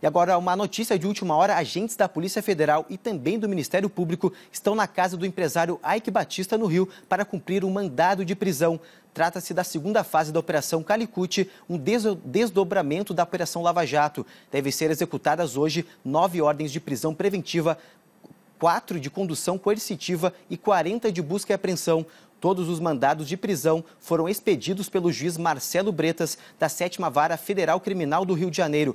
E agora, uma notícia de última hora: agentes da Polícia Federal e também do Ministério Público estão na casa do empresário Ike Batista, no Rio, para cumprir um mandado de prisão. Trata-se da segunda fase da Operação Calicute, um desdobramento da Operação Lava Jato. Devem ser executadas hoje nove ordens de prisão preventiva, quatro de condução coercitiva e 40 de busca e apreensão. Todos os mandados de prisão foram expedidos pelo juiz Marcelo Bretas, da 7 Vara Federal Criminal do Rio de Janeiro.